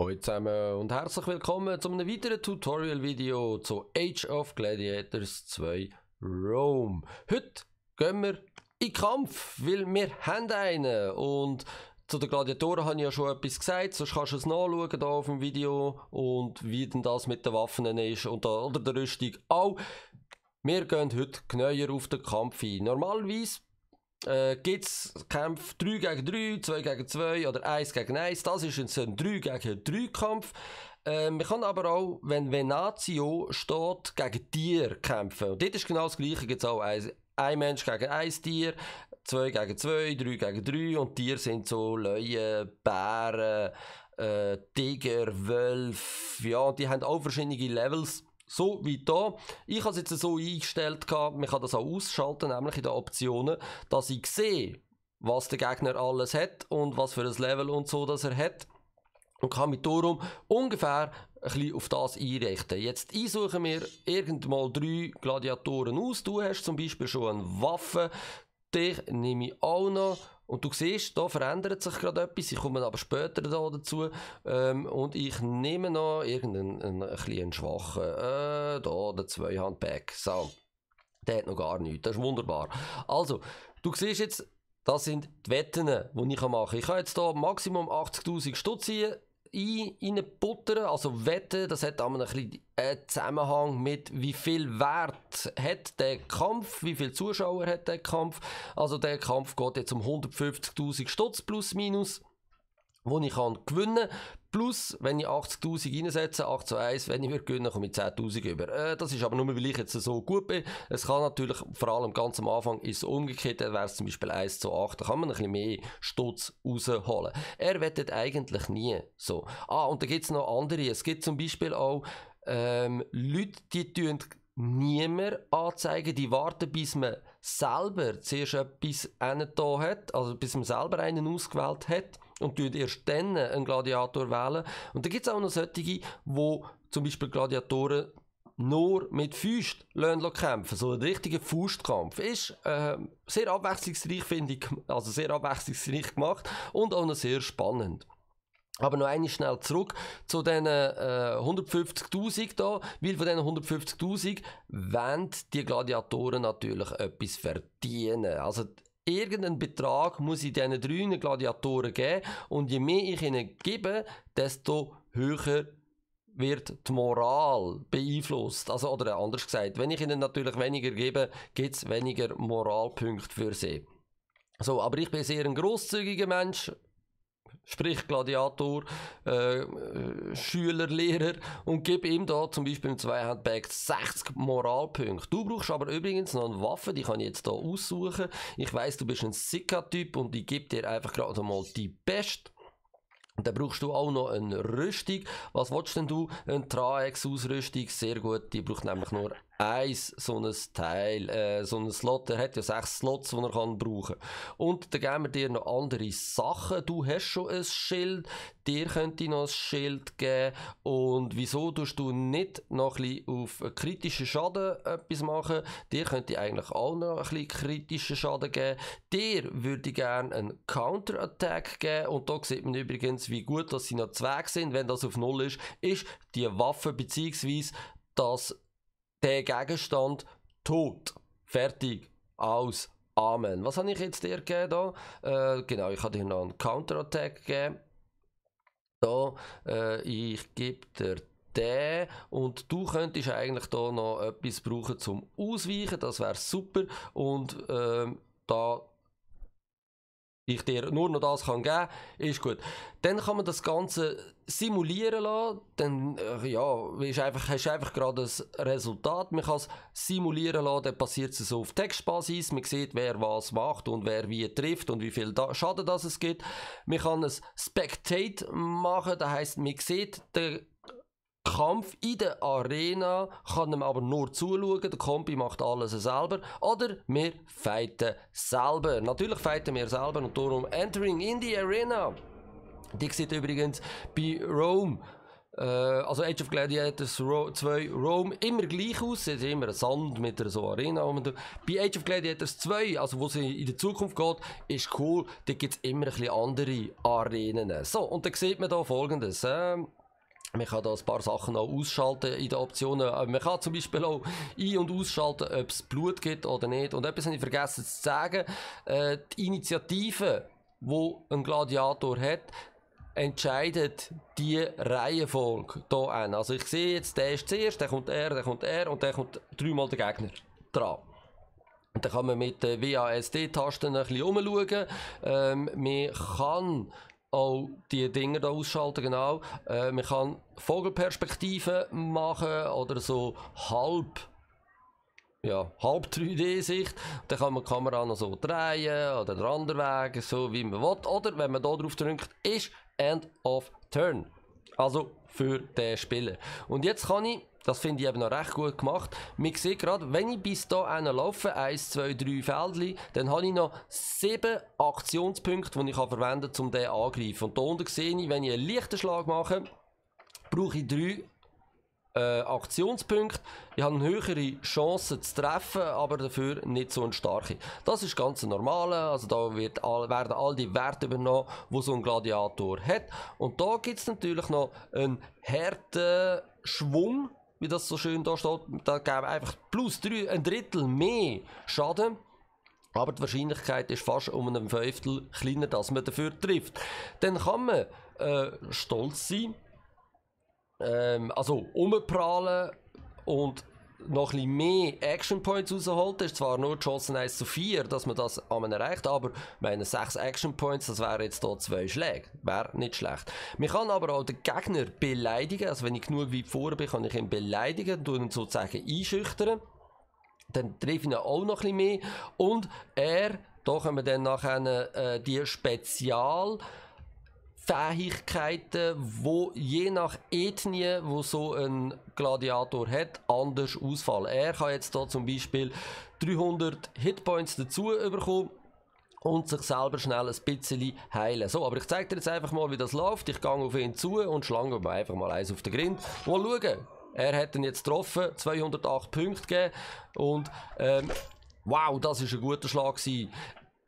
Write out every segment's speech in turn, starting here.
Hallo zusammen und herzlich willkommen zu einem weiteren Tutorial-Video zu Age of Gladiators 2 Rome. Heute gehen wir in Kampf, weil wir haben einen und zu den Gladiatoren habe ich ja schon etwas gesagt, sonst kannst du es nachschauen hier auf dem Video und wie denn das mit den Waffen ist und der, oder der Rüstung auch. Wir gehen heute genauer auf den Kampf ein. Normalerweise äh, gibt es Kämpfe 3 gegen 3, 2 gegen 2 oder 1 gegen 1. Das ist jetzt ein 3 gegen 3 Kampf. Äh, man kann aber auch, wenn Venatio steht, gegen Tier kämpfen. Und dort ist genau das Gleiche. Gibt auch ein, ein Mensch gegen ein Tier, 2 gegen 2, 3 gegen 3 und Tiere sind so Löwen, Bären, äh, Tiger, Wölfe. Ja, die haben auch verschiedene Levels so wie da. Ich habe es jetzt so eingestellt, man kann das auch ausschalten, nämlich in den Optionen, dass ich sehe, was der Gegner alles hat und was für ein Level und so das er hat. Und kann mich darum ungefähr ein bisschen auf das einrichten. Jetzt einsuchen wir irgendwann mal drei Gladiatoren aus. Du hast zum Beispiel schon eine Waffe. Dich nehme ich auch noch. Und du siehst, da verändert sich gerade etwas. Ich komme aber später da dazu. Ähm, und ich nehme noch irgendeinen ein, ein schwachen, äh, da, der zweihand So. Der hat noch gar nichts. Das ist wunderbar. Also, du siehst jetzt, das sind die Wetten, die ich machen kann. Ich kann jetzt hier Maximum 80.000 Stutz ziehen reinbuttern, also wetten, das hat auch ein bisschen einen Zusammenhang mit, wie viel Wert hat der Kampf, wie viel Zuschauer hat der Kampf. Also der Kampf geht jetzt um 150.000 Stutz plus minus wo ich kann gewinnen kann. Plus, wenn ich 80.000 einsetze, 8 zu 1, wenn ich würde gewinnen, komme ich 10.000 über. Äh, das ist aber nur, weil ich jetzt so gut bin. Es kann natürlich, vor allem ganz am Anfang ist es umgekehrt, dann wäre es zum Beispiel 1 zu 8, da kann man ein bisschen mehr Stutz rausholen. Er wettet eigentlich nie so. Ah, und da gibt es noch andere. Es gibt zum Beispiel auch ähm, Leute, die tun mehr anzeigen, die warten, bis man selber zuerst etwas hat, also bis man selber einen ausgewählt hat und tun erst dann einen Gladiator wählen. Und dann gibt es auch noch solche, die zum Beispiel Gladiatoren nur mit Füßen kämpfen So ein richtiger Faustkampf. Ist äh, sehr abwechslungsreich, finde ich. Also sehr abwechslungsreich gemacht und auch noch sehr spannend. Aber noch eine schnell zurück zu diesen äh, 150.000 da, weil von diesen 150.000 wollen die Gladiatoren natürlich etwas verdienen. Also irgendeinen Betrag muss ich diesen drei Gladiatoren geben. Und je mehr ich ihnen gebe, desto höher wird die Moral beeinflusst. Also, oder anders gesagt, wenn ich ihnen natürlich weniger gebe, gibt es weniger Moralpunkte für sie. So, aber ich bin sehr ein großzügiger Mensch, sprich Gladiator, äh, äh, Schüler, Lehrer und gib ihm da zum Beispiel im Zweihandbag 60 Moralpunkte. Du brauchst aber übrigens noch eine Waffe, die kann ich jetzt da aussuchen. Ich weiß, du bist ein Sika-Typ und ich gebe dir einfach gerade mal die Best. Und dann brauchst du auch noch eine Rüstung. Was willst denn du? Eine Traex-Ausrüstung, sehr gut, die braucht nämlich nur eins so ein Teil, äh, so ein Slot, er hat ja sechs Slots, die er kann brauchen Und dann geben wir dir noch andere Sachen. Du hast schon ein Schild, dir könnte ich noch ein Schild geben. Und wieso tust du nicht noch ein bisschen auf kritischen Schaden etwas machen? Dir könnte ich eigentlich auch noch ein bisschen kritischen Schaden geben. Dir würde ich gerne einen Counter-Attack geben. Und da sieht man übrigens, wie gut dass sie noch zweck sind. Wenn das auf Null ist, ist die Waffe bzw. das Gegenstand tot. Fertig. Aus. Amen. Was habe ich jetzt dir gegeben? Da? Äh, genau, ich habe dir noch einen Counterattack gegeben. Da, äh, ich gebe dir den und du könntest eigentlich da noch etwas brauchen zum Ausweichen, das wäre super und ähm, da ich dir nur noch das kann geben, ist gut. Dann kann man das Ganze simulieren lassen, dann äh, ja, ist einfach, hast du einfach gerade das Resultat. Man kann es simulieren lassen, dann passiert es so auf Textbasis, man sieht, wer was macht und wer wie trifft und wie viel da Schaden das es gibt. Man kann es Spectate machen, das heißt, man sieht den Kampf in der Arena, kann man aber nur zuschauen, der Kombi macht alles selber. Oder wir fighten selber. Natürlich fighten wir selber und darum Entering in the Arena. Die sieht übrigens bei Rome äh, also Age of Gladiators 2 Rome immer gleich aus. Es ist immer ein Sand mit einer so Arena. Bei Age of Gladiators 2, also wo sie in die Zukunft geht, ist cool. Da gibt es immer ein bisschen andere Arenen. So, und dann sieht man hier folgendes. Ähm man kann da ein paar Sachen auch ausschalten in den Optionen. Äh, man kann zum Beispiel auch ein- und ausschalten, ob es Blut gibt oder nicht. Und etwas habe ich vergessen zu sagen. Äh, die Initiative, die ein Gladiator hat, entscheidet die Reihenfolge hier an. Also ich sehe jetzt, der ist zuerst, dann kommt er, dann kommt er und dann kommt dreimal der Gegner dran. Und dann kann man mit den WASD-Tasten ein bisschen umschauen. Ähm, man kann auch die Dinger da ausschalten, genau. Äh, man kann Vogelperspektiven machen oder so halb, ja, halb 3D-Sicht. Dann kann man die Kamera noch so drehen oder den anderen Weg, so wie man will. Oder wenn man da drauf drückt, ist End of Turn. Also für den Spieler. Und jetzt kann ich, das finde ich eben noch recht gut gemacht, man sieht gerade, wenn ich bis hier laufe, 1, 2, 3 Feldchen, dann habe ich noch 7 Aktionspunkte, die ich verwenden kann, um den anzugreifen. Und hier unten sehe ich, wenn ich einen leichten Schlag mache, brauche ich 3 äh, Aktionspunkte. Ich habe eine höhere Chance zu treffen, aber dafür nicht so eine starke. Das ist ganz normal. Also da wird all, werden all die Werte übernommen, die so ein Gladiator hat. Und da gibt es natürlich noch einen harten Schwung, wie das so schön da steht. Da geben einfach plus drei, ein Drittel mehr Schaden. Aber die Wahrscheinlichkeit ist fast um ein Fünftel kleiner, dass man dafür trifft. Dann kann man äh, stolz sein ähm, also umprallen und noch ein mehr Action Points rausholt, ist zwar nur geschossen 1 zu 4, dass man das einmal erreicht, aber meine 6 Action Points, das wäre jetzt hier 2 Schläge. Wäre nicht schlecht. Man kann aber auch den Gegner beleidigen, also wenn ich genug wie vorher bin, kann ich ihn beleidigen, und ihn sozusagen einschüchtern. Dann treffe ich ihn auch noch ein mehr und er, da können wir dann nachher äh, die Spezial- Fähigkeiten, wo je nach Ethnie, wo so ein Gladiator hat, anders ausfallen. Er kann jetzt da zum Beispiel 300 Hitpoints dazu bekommen und sich selber schnell ein bisschen heilen. So, aber ich zeige dir jetzt einfach mal, wie das läuft. Ich gehe auf ihn zu und schlage mir einfach mal eins auf den Grind. Mal schauen. Er hat ihn jetzt getroffen, 208 Punkte gegeben und ähm, wow, das ist ein guter Schlag gewesen.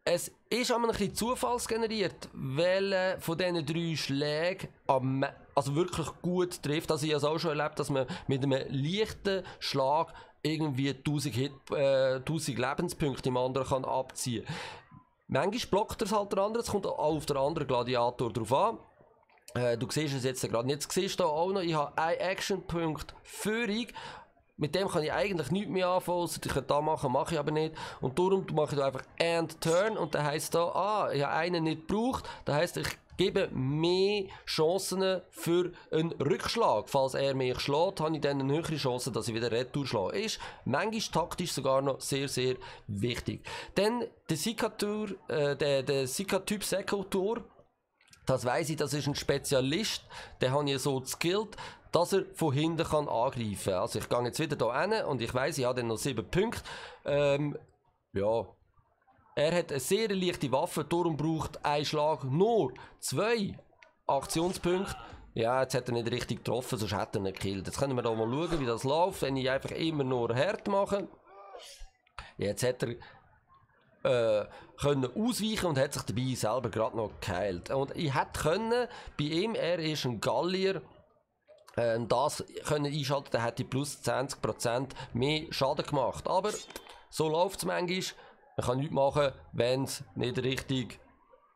Es ist auch ein bisschen zufallsgeneriert, welche von diesen drei Schlägen am, also wirklich gut trifft. Also ich habe es auch schon erlebt, dass man mit einem leichten Schlag irgendwie 1000, Hit, äh, 1000 Lebenspunkte im anderen kann abziehen kann. Manchmal blockt es halt der andere, es kommt auch auf den anderen Gladiator drauf an. Äh, du siehst es jetzt gerade nicht. Jetzt siehst du auch noch, ich habe einen Actionpunkt Führung mit dem kann ich eigentlich nichts mehr anfangen, ich könnte da machen, mache ich aber nicht. Und darum mache ich da einfach and turn und dann heisst da, ah, ich habe einen nicht gebraucht, das heisst, ich gebe mehr Chancen für einen Rückschlag. Falls er mich schlägt, habe ich dann eine höhere Chance, dass ich wieder retour schlage. Ist manchmal taktisch sogar noch sehr, sehr wichtig. Dann der Sikatur, äh, der, der Sikatyp Sekatur. Das weiß ich, das ist ein Spezialist, der habe ich so skilled dass er von hinten kann angreifen kann. Also ich gehe jetzt wieder hier hin und ich weiß, ich habe dann noch sieben Punkte. Ähm, ja. Er hat eine sehr leichte Waffe, darum braucht ein Schlag nur zwei Aktionspunkte. Ja, jetzt hat er nicht richtig getroffen, sonst hätte er ihn gekillt. Jetzt können wir hier mal schauen, wie das läuft, wenn ich einfach immer nur hart mache. Jetzt hat er äh, können ausweichen und hat sich dabei selber gerade noch geheilt. Und ich hätte können, bei ihm, er ist ein Gallier, äh, das können einschalten, dann hätte ich plus 20% mehr Schaden gemacht. Aber so läuft es manchmal. Man kann nichts machen, wenn es nicht richtig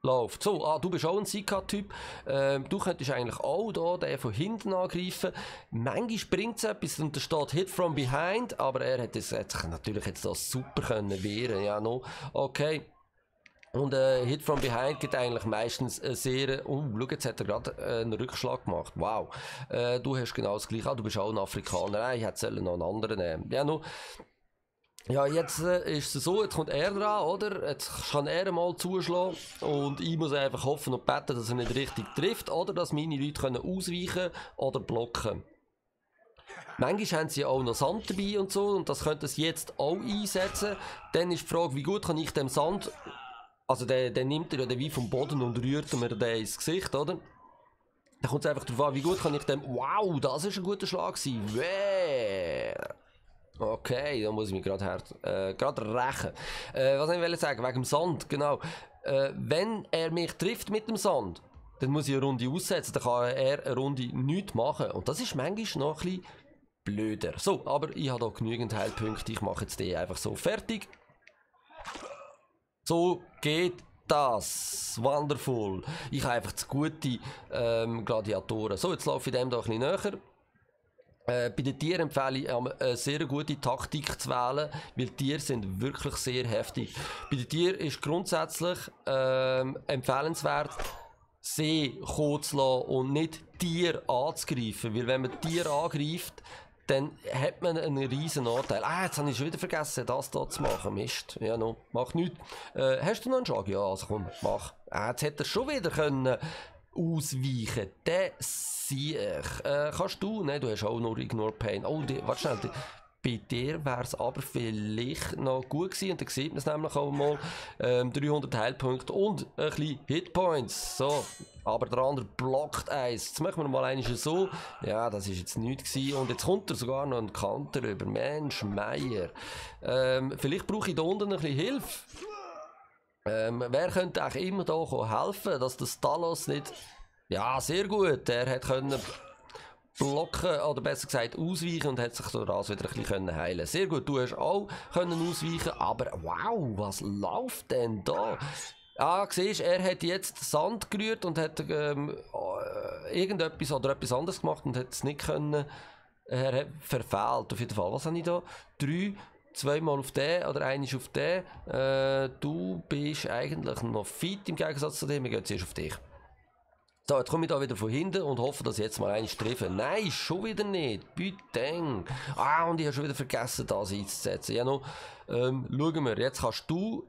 läuft. So, ah, du bist auch ein Sika-Typ. Ähm, du könntest eigentlich auch da den von hinten angreifen. Manchmal bringt es etwas und da steht Hit from behind, aber er hätte sich natürlich jetzt das super können wehren. Ja, no. Okay. Und äh, Hit from Behind geht eigentlich meistens äh, sehr... Oh, schau, jetzt hat er gerade äh, einen Rückschlag gemacht. Wow. Äh, du hast genau das gleiche. Ah, du bist auch ein Afrikaner. Nein, ich hätte noch einen anderen nehmen Ja, nur... Ja, jetzt äh, ist es so, jetzt kommt er dran, oder? Jetzt kann er mal zuschlagen und ich muss einfach hoffen und beten, dass er nicht richtig trifft oder dass meine Leute können ausweichen oder blocken Manchmal haben sie auch noch Sand dabei und so und das könnte es jetzt auch einsetzen. Dann ist die Frage, wie gut kann ich dem Sand also der, der nimmt er ja den Wein vom Boden und rührt mir den ins Gesicht, oder? Da kommt es einfach darauf an, wie gut kann ich dem... Wow, das ist ein guter Schlag gewesen. Wee. Okay, da muss ich mich gerade Äh, gerade rächen. Äh, was wollte ich sagen? Wegen dem Sand, genau. Äh, wenn er mich trifft mit dem Sand, dann muss ich eine Runde aussetzen. Dann kann er eine Runde nichts machen. Und das ist manchmal noch ein blöder. So, aber ich habe da genügend Heilpunkte. Ich mache jetzt die einfach so fertig. So geht das. Wonderful. Ich habe einfach zu gute ähm, Gladiatoren. So, jetzt laufe ich dem da ein näher. Äh, bei den Tieren empfehle ich, ähm, eine sehr gute Taktik zu wählen, weil die Tiere sind wirklich sehr heftig. Bei den Tieren ist grundsätzlich ähm, empfehlenswert, sie kommen zu lassen und nicht Tier anzugreifen, weil wenn man Tier angreift, dann hat man einen riesen Nachteil. Ah, jetzt habe ich schon wieder vergessen, das hier zu machen. Mist. Ja, no, mach nichts. Äh, hast du noch einen Schlag? Ja, also komm, mach. Ah, jetzt hätte er schon wieder können ausweichen. Der ich. Äh, kannst du? Nein, du hast auch nur Ignore Pain. Oh, die, warte schnell. Die, bei dir wäre es aber vielleicht noch gut gewesen, und dann sieht man es nämlich auch mal, ähm, 300 Heilpunkte und ein bisschen Hitpoints. So, aber der andere blockt eins. Jetzt machen wir mal eines so. Ja, das ist jetzt nichts gewesen. Und jetzt kommt er sogar noch ein Kanter über. Mensch, Meier. Ähm, vielleicht brauche ich da unten ein bisschen Hilfe. Ähm, wer könnte auch immer da helfen, dass der Talos nicht... Ja, sehr gut. Der hat können blocken oder besser gesagt ausweichen und hat sich so das wieder ein bisschen können heilen. Sehr gut, du hast auch können ausweichen, aber wow, was läuft denn da? Ah, siehst, er hat jetzt Sand gerührt und hat ähm, äh, irgendetwas oder etwas anderes gemacht und hat es nicht können. Äh, er hat verfehlt, auf jeden Fall. Was habe ich da? Drei, zweimal auf den oder einmal auf den. Äh, du bist eigentlich noch fit im Gegensatz zu dem. Wir gehen zuerst auf dich. Da, jetzt komme ich da wieder von hinten und hoffe, dass ich jetzt mal einen treffe. Nein, schon wieder nicht. Bitte. Ah, und ich habe schon wieder vergessen, das einzusetzen. Ja, noch, ähm, schauen wir. Jetzt kannst du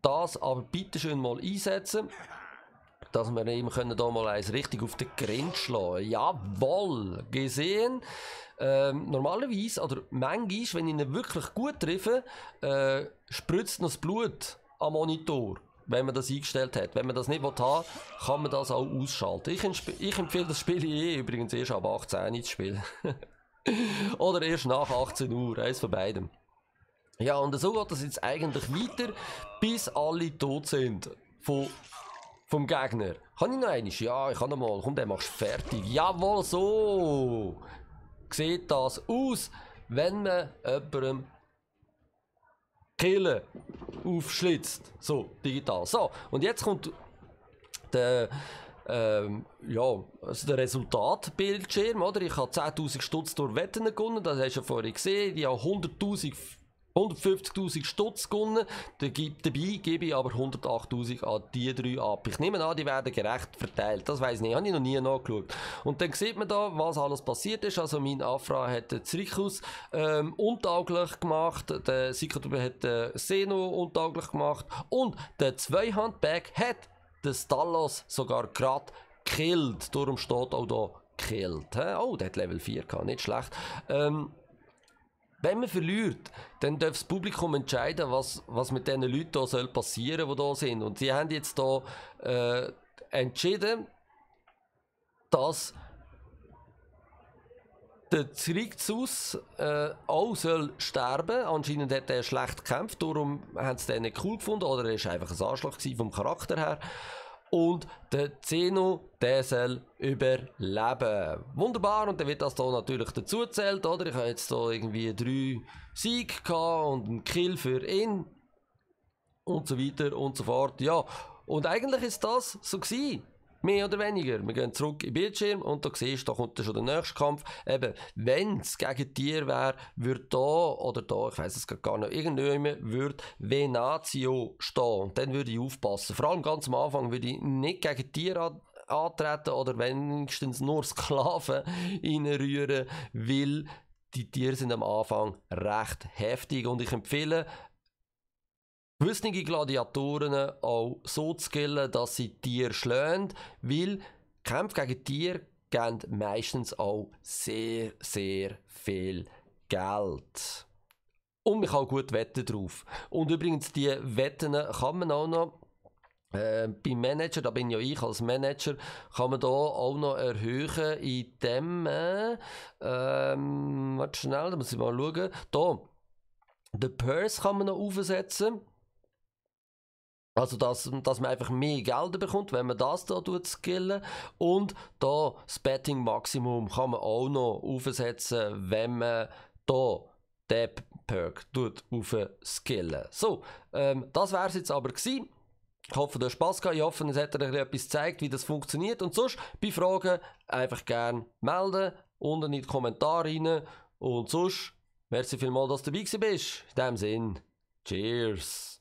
das aber bitte schön mal einsetzen. Dass wir eben können da mal eins richtig auf den Grind schlagen. Jawohl. Gesehen. Ähm, normalerweise, oder manchmal, wenn ich ihn wirklich gut treffe, äh, spritzt noch das Blut am Monitor wenn man das eingestellt hat. Wenn man das nicht haben will, kann man das auch ausschalten. Ich, ich empfehle das Spiel eh übrigens erst ab 18 Uhr zu spielen. Oder erst nach 18 Uhr, eins von beidem. Ja, und so geht das jetzt eigentlich weiter, bis alle tot sind. Von, vom Gegner. Kann ich noch einen? Ja, ich kann noch mal. Komm, dann machst du fertig. Jawohl, so! Sieht das aus, wenn man jemandem Kehle aufschlitzt. So, digital. So, und jetzt kommt der, ähm, ja, also der Resultatbildschirm, oder? Ich habe 10.000 Stutz durch Wetten gewonnen, das hast du ja vorhin gesehen. Ich habe 100.000 150.000 Stutz gewonnen, dabei gebe ich aber 108.000 an die drei ab. Ich nehme an, die werden gerecht verteilt. Das weiß ich nicht, habe ich noch nie nachgeschaut. Und dann sieht man da, was alles passiert ist. Also mein Afra hat den Zirkus ähm, untauglich gemacht, der Sikotube hat den Seno untauglich gemacht und der Zweihandbag hat den Stallos sogar gerade gekillt. Darum steht auch hier gekillt. Oh, der hat Level 4 gehabt, nicht schlecht. Ähm, wenn man verliert, dann darf das Publikum entscheiden, was, was mit diesen Leuten hier soll passieren soll, die hier sind. Und sie haben jetzt hier äh, entschieden, dass der Zrigzus äh, auch soll sterben Anscheinend hat er schlecht gekämpft, darum haben sie den nicht cool gefunden. Oder er war einfach ein Anschlag vom Charakter her und der Zeno, der überleben. Wunderbar, und dann wird das hier natürlich dazu zählt, oder? Ich habe jetzt hier irgendwie drei Siege gehabt und einen Kill für ihn und so weiter und so fort, ja. Und eigentlich ist das so gewesen. Mehr oder weniger. Wir gehen zurück in den Bildschirm und da siehst du, da kommt schon der nächste Kampf. Eben, wenn es gegen dir wäre, würde da oder da, ich weiß es gar nicht, irgendjemand würde Venatio stehen. Und dann würde ich aufpassen. Vor allem ganz am Anfang würde ich nicht gegen dir an antreten oder wenigstens nur Sklaven reinrühren, weil die Tiere sind am Anfang recht heftig und ich empfehle gewisse Gladiatoren auch so zu killen, dass sie Tiere schlagen, weil Kämpfe gegen Tiere geben meistens auch sehr, sehr viel Geld. Und man kann gut wetten drauf. Und übrigens, die Wetten kann man auch noch äh, beim Manager, da bin ja ich als Manager, kann man da auch noch erhöhen, in dem, äh, ähm, warte schnell, da muss ich mal schauen, da, den Purse kann man noch aufsetzen. Also, dass, dass man einfach mehr Geld bekommt, wenn man das da tut, skillen. Und da das Betting Maximum kann man auch noch aufsetzen, wenn man da den Perk tut, skillen. So, ähm, das war es jetzt aber gewesen. Ich hoffe, du hast Spass gehabt. Ich hoffe, es hat dir etwas gezeigt, wie das funktioniert. Und sonst, bei Fragen einfach gerne melden, unten in die Kommentare rein. Und sonst, merci vielmals, dass du dabei warst. In diesem Sinn, Cheers!